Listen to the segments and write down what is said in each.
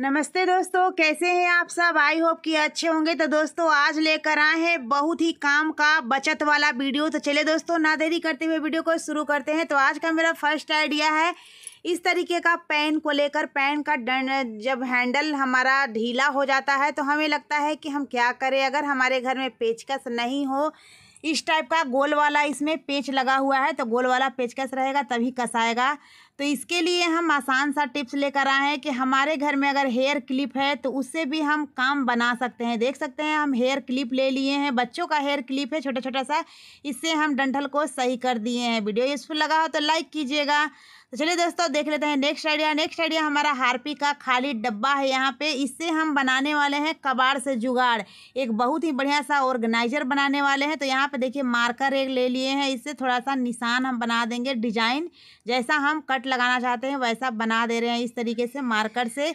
नमस्ते दोस्तों कैसे हैं आप सब आई होप कि अच्छे होंगे तो दोस्तों आज लेकर आए हैं बहुत ही काम का बचत वाला वीडियो तो चले दोस्तों ना देरी करते हुए वीडियो को शुरू करते हैं तो आज का मेरा फर्स्ट आइडिया है इस तरीके का पेन को लेकर पेन का जब हैंडल हमारा ढीला हो जाता है तो हमें लगता है कि हम क्या करें अगर हमारे घर में पेचकस नहीं हो इस टाइप का गोल वाला इसमें पेच लगा हुआ है तो गोल वाला पेचकस रहेगा तभी कसाएगा तो इसके लिए हम आसान सा टिप्स लेकर आए हैं कि हमारे घर में अगर हेयर क्लिप है तो उससे भी हम काम बना सकते हैं देख सकते हैं हम हेयर क्लिप ले लिए हैं बच्चों का हेयर क्लिप है छोटा छोटा सा इससे हम डंठल को सही कर दिए हैं वीडियो यूज़फुल लगा हो तो लाइक कीजिएगा तो चलिए दोस्तों देख लेते हैं नेक्स्ट आइडिया नेक्स्ट आइडिया हमारा हारपी का खाली डब्बा है यहाँ पे इससे हम बनाने वाले हैं कबाड़ से जुगाड़ एक बहुत ही बढ़िया सा ऑर्गेनाइजर बनाने वाले हैं तो यहाँ पे देखिए मार्कर एक ले लिए हैं इससे थोड़ा सा निशान हम बना देंगे डिजाइन जैसा हम कट कट लगाना चाहते हैं वैसा बना दे रहे हैं इस तरीके से मार्कर से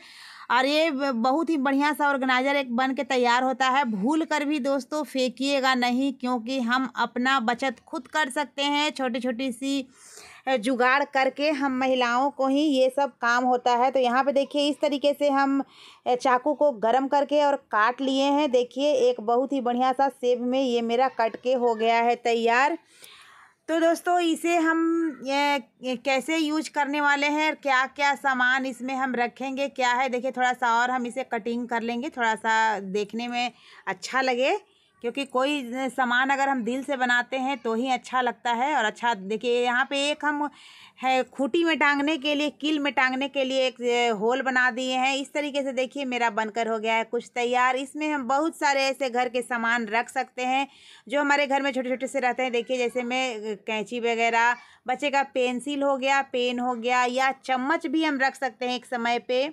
और ये बहुत ही बढ़िया सा ऑर्गेनाइज़र एक बन के तैयार होता है भूल कर भी दोस्तों फेंकिएगा नहीं क्योंकि हम अपना बचत खुद कर सकते हैं छोटी छोटी सी जुगाड़ करके हम महिलाओं को ही ये सब काम होता है तो यहाँ पे देखिए इस तरीके से हम चाकू को गर्म करके और काट लिए हैं देखिए एक बहुत ही बढ़िया सा सेब में ये मेरा कट के हो गया है तैयार तो दोस्तों इसे हम ये कैसे यूज करने वाले हैं क्या क्या सामान इसमें हम रखेंगे क्या है देखिए थोड़ा सा और हम इसे कटिंग कर लेंगे थोड़ा सा देखने में अच्छा लगे क्योंकि कोई सामान अगर हम दिल से बनाते हैं तो ही अच्छा लगता है और अच्छा देखिए यहाँ पे एक हम है खूटी में टांगने के लिए किल में टांगने के लिए एक होल बना दिए हैं इस तरीके से देखिए मेरा बनकर हो गया है कुछ तैयार इसमें हम बहुत सारे ऐसे घर के सामान रख सकते हैं जो हमारे घर में छोटे छोटे से रहते हैं देखिए जैसे मैं कैंची वगैरह बच्चे का पेंसिल हो गया पेन हो गया या चम्मच भी हम रख सकते हैं एक समय पर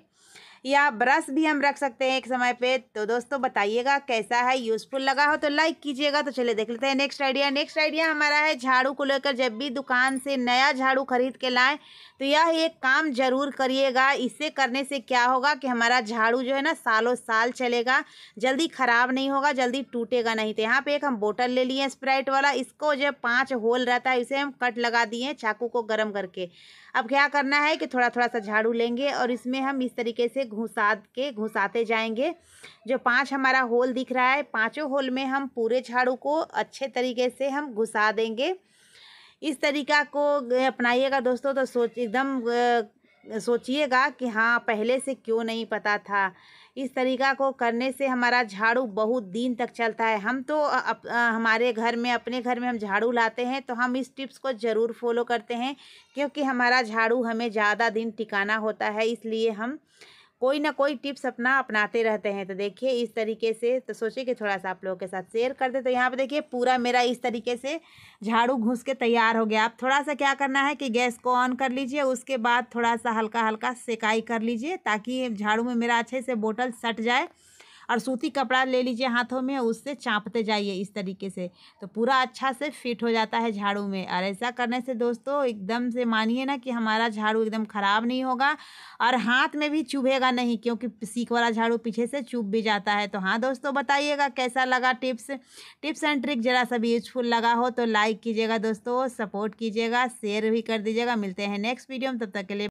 या ब्रश भी हम रख सकते हैं एक समय पे तो दोस्तों बताइएगा कैसा है यूज़फुल लगा हो तो लाइक कीजिएगा तो चलिए देख लेते हैं नेक्स्ट आइडिया नेक्स्ट आइडिया हमारा है झाड़ू को लेकर जब भी दुकान से नया झाड़ू खरीद के लाएँ तो यह एक काम ज़रूर करिएगा इससे करने से क्या होगा कि हमारा झाड़ू जो है ना सालों साल चलेगा जल्दी ख़राब नहीं होगा जल्दी टूटेगा नहीं तो यहाँ पर एक हम बोटल ले लिए स्प्राइट वाला इसको जो पाँच होल रहता है इसे हम कट लगा दिए चाकू को गर्म करके अब क्या करना है कि थोड़ा थोड़ा सा झाड़ू लेंगे और इसमें हम इस तरीके से घुसा के घुसाते जाएंगे जो पांच हमारा होल दिख रहा है पांचों होल में हम पूरे झाड़ू को अच्छे तरीके से हम घुसा देंगे इस तरीका को अपनाइएगा दोस्तों तो सोच एकदम सोचिएगा कि हाँ पहले से क्यों नहीं पता था इस तरीका को करने से हमारा झाड़ू बहुत दिन तक चलता है हम तो अप, आ, हमारे घर में अपने घर में हम झाड़ू लाते हैं तो हम इस टिप्स को ज़रूर फॉलो करते हैं क्योंकि हमारा झाड़ू हमें ज़्यादा दिन टिकाना होता है इसलिए हम कोई ना कोई टिप्स अपना अपनाते रहते हैं तो देखिए इस तरीके से तो सोचिए कि थोड़ा सा आप लोगों के साथ शेयर कर दे तो यहाँ पे देखिए पूरा मेरा इस तरीके से झाड़ू घुस के तैयार हो गया आप थोड़ा सा क्या करना है कि गैस को ऑन कर लीजिए उसके बाद थोड़ा सा हल्का हल्का सेकाई कर लीजिए ताकि झाड़ू में मेरा अच्छे से बोटल सट जाए और सूती कपड़ा ले लीजिए हाथों में उससे चाँपते जाइए इस तरीके से तो पूरा अच्छा से फिट हो जाता है झाड़ू में और ऐसा करने से दोस्तों एकदम से मानिए ना कि हमारा झाड़ू एकदम ख़राब नहीं होगा और हाथ में भी चुभेगा नहीं क्योंकि सीख वाला झाड़ू पीछे से चुभ भी जाता है तो हाँ दोस्तों बताइएगा कैसा लगा टिप्स टिप्स एंड ट्रिक ज़रा सा यूजफुल लगा हो तो लाइक कीजिएगा दोस्तों सपोर्ट कीजिएगा शेयर भी कर दीजिएगा मिलते हैं नेक्स्ट वीडियो में तब तक के लिए